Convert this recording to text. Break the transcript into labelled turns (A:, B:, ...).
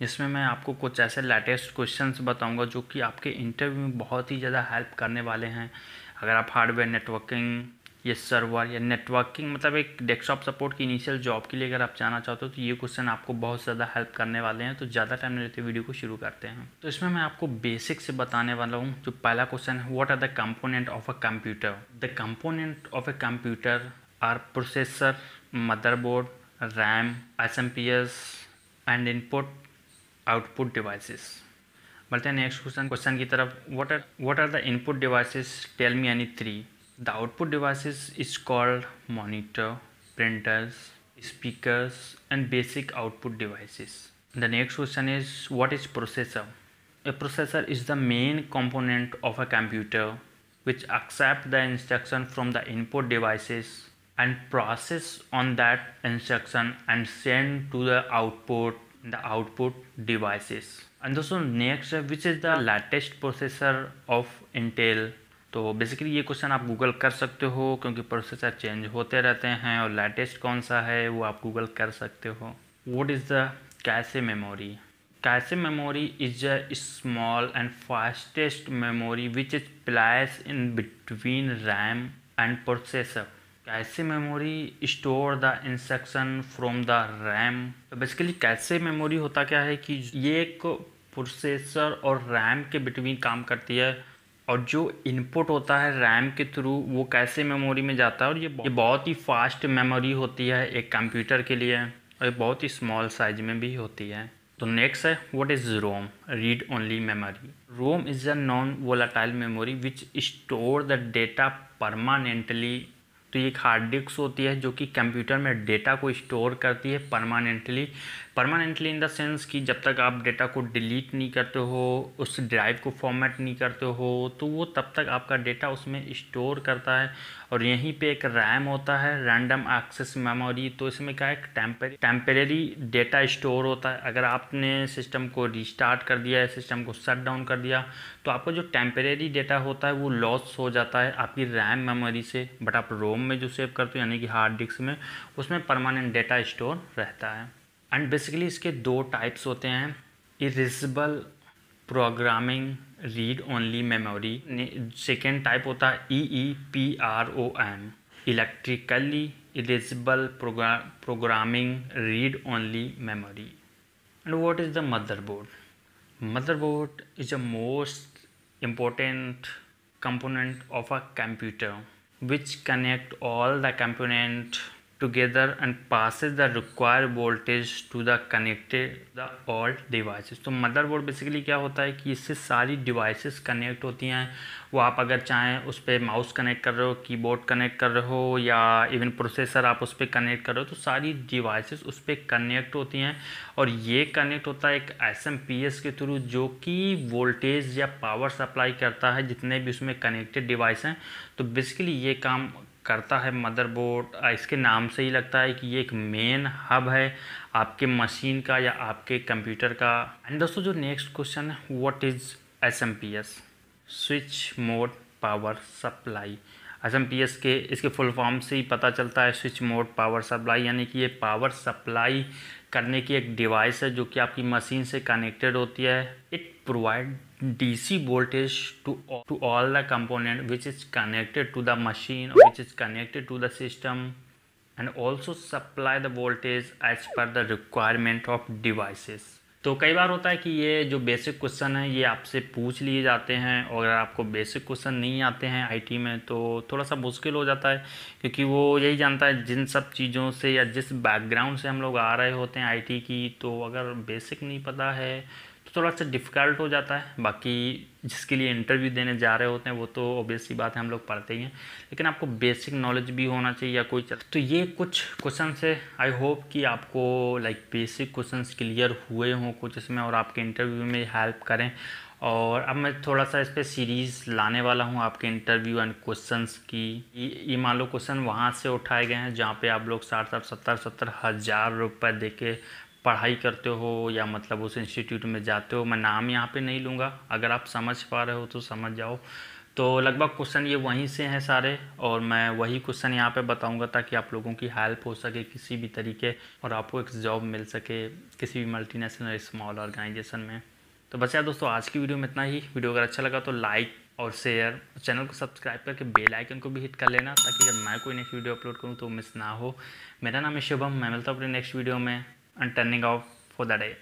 A: जिसमें मैं आपको कुछ ऐसे लेटेस्ट क्वेश्चंस बताऊंगा जो कि आपके इंटरव्यू में बहुत ही ज़्यादा हेल्प करने वाले हैं अगर आप हार्डवेयर नेटवर्किंग ये सर्वर या नेटवर्किंग मतलब एक डेस्कटॉप सपोर्ट की इनिशियल जॉब के लिए अगर आप जाना चाहते हो तो ये क्वेश्चन आपको बहुत ज़्यादा हेल्प करने वाले हैं तो ज़्यादा टाइम नहीं लेते वीडियो को शुरू करते हैं तो इसमें मैं आपको बेसिक से बताने वाला हूँ जो पहला क्वेश्चन है what are the component of a computer the component of a computer are processor motherboard RAM S M P S and input output devices but then next question question ki taraf what are what are the input devices tell me any three the output devices is called monitor printers speakers and basic output devices the next question is what is processor a processor is the main component of a computer which accept the instruction from the input devices and process on that instruction and send to the output the output devices and दोस्तों next है which is the latest processor of Intel तो basically ये question आप Google कर सकते हो क्योंकि processor change होते रहते हैं और लेटेस्ट कौन सा है वो आप गूगल कर सकते हो what is the cache memory cache memory is a small and fastest memory which is place in between RAM and processor cache memory store the instruction from the RAM तो basically cache memory होता क्या है कि ये एक processor और RAM के between काम करती है और जो इनपुट होता है रैम के थ्रू वो कैसे मेमोरी में जाता है और ये ये बहुत ही फास्ट मेमोरी होती है एक कंप्यूटर के लिए और ये बहुत ही स्मॉल साइज में भी होती है तो नेक्स्ट है what is ROM read only memory ROM is a non volatile memory which store the data permanently तो एक हार्ड डिस्क होती है जो कि कंप्यूटर में डेटा को स्टोर करती है permanently permanently in the sense कि जब तक आप डेटा को डिलीट नहीं करते हो उस ड्राइव को फॉर्मेट नहीं करते हो तो वो तब तक आपका डेटा उसमें स्टोर करता है और यहीं पे एक रैम होता है रैंडम एक्सेस मेमोरी तो इसमें क्या है टेम्परे टेम्परेरी डेटा स्टोर होता है अगर आपने सिस्टम को रिस्टार्ट कर दिया है सिस्टम को शट डाउन कर दिया तो आपको जो टेम्परेरी डेटा होता है वो लॉस हो जाता है आपकी रैम मेमोरी से बट आप रोम में जो सेव करते हो यानी कि हार्ड डिस्क में उसमें परमानेंट डेटा स्टोर रहता है एंड बेसिकली इसके दो टाइप्स होते हैं erasable programming read only memory second type होता है E E P R O M electrically erasable programming read only memory and what is the motherboard motherboard is a most important component of a computer which connect all the component together and passes the required voltage to the connected the all devices तो motherboard basically क्या होता है कि इससे सारी devices connect होती हैं वो आप अगर चाहें उस पर माउस कनेक्ट कर रहे हो कीबोर्ड कनेक्ट कर रहे हो या इवन प्रोसेसर आप उस पर कनेक्ट कर रहे हो तो सारी डिवाइसेस उस पर कनेक्ट होती हैं और ये कनेक्ट होता है एक एस एम पी एस के थ्रू जो कि वोल्टेज या पावर सप्लाई करता है जितने भी उसमें कनेक्टेड डिवाइस हैं तो बेसिकली ये काम करता है मदरबोर्ड इसके नाम से ही लगता है कि ये एक मेन हब है आपके मशीन का या आपके कंप्यूटर का एंड दोस्तों जो नेक्स्ट क्वेश्चन है what is S M P S switch mode power supply M P S के इसके फुल फॉर्म से ही पता चलता है स्विच मोड पावर सप्लाई यानी कि ये पावर सप्लाई करने की एक डिवाइस है जो कि आपकी मशीन से कनेक्टेड होती है it provide DC voltage to to all the component which is connected to the machine which is connected to the system and also supply the voltage as per the requirement of devices तो कई बार होता है कि ये जो basic question है ये आपसे पूछ लिए जाते हैं और अगर आपको बेसिक क्वेश्चन नहीं आते हैं आईटी में तो थोड़ा सा मुश्किल हो जाता है क्योंकि वो यही जानता है जिन सब चीज़ों से या जिस बैकग्राउंड से हम लोग आ रहे होते हैं आईटी की तो अगर बेसिक नहीं पता है थोड़ा सा डिफ़िकल्ट हो जाता है बाकी जिसके लिए इंटरव्यू देने जा रहे होते हैं वो तो ऑब्वियसली बात है हम लोग पढ़ते ही हैं लेकिन आपको बेसिक नॉलेज भी होना चाहिए या कोई चल तो ये कुछ क्वेश्चन है आई होप कि आपको लाइक बेसिक क्वेश्चन क्लियर हुए हों कुछ इसमें और आपके इंटरव्यू में हेल्प करें और अब मैं थोड़ा सा इस पर सीरीज़ लाने वाला हूँ आपके इंटरव्यू एंड क्वेश्चंस की ये मान लो क्वेश्चन वहाँ से उठाए गए हैं जहाँ पे आप लोग साठ साठ सत्तर सत्तर हज़ार रुपये दे के पढ़ाई करते हो या मतलब उस इंस्टीट्यूट में जाते हो मैं नाम यहाँ पे नहीं लूँगा अगर आप समझ पा रहे हो तो समझ जाओ तो लगभग क्वेश्चन ये वहीं से हैं सारे और मैं वही क्वेश्चन यहाँ पे बताऊँगा ताकि आप लोगों की हेल्प हो सके किसी भी तरीके और आपको एक जॉब मिल सके किसी भी मल्टीनेशनल स्मॉल ऑर्गेनाइजेशन में तो बस यार दोस्तों आज की वीडियो में इतना ही वीडियो अगर अच्छा लगा तो लाइक और शेयर चैनल को सब्सक्राइब करके बेल आइकन को भी हिट कर लेना ताकि जब मैं कोई नेक्स्ट वीडियो अपलोड करूँ तो मिस ना हो मेरा नाम है शुभम मैं मिलता हूँ अपने नेक्स्ट वीडियो में and turning off for the day